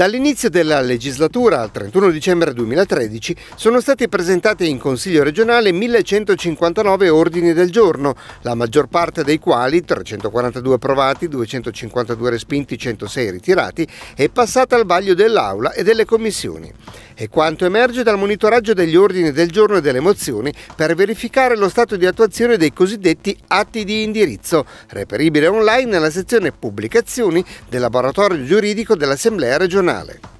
Dall'inizio della legislatura al 31 dicembre 2013 sono stati presentati in Consiglio regionale 1159 ordini del giorno, la maggior parte dei quali, 342 approvati, 252 respinti, 106 ritirati, è passata al vaglio dell'Aula e delle commissioni e quanto emerge dal monitoraggio degli ordini del giorno e delle mozioni per verificare lo stato di attuazione dei cosiddetti atti di indirizzo, reperibile online nella sezione Pubblicazioni del laboratorio giuridico dell'Assemblea regionale.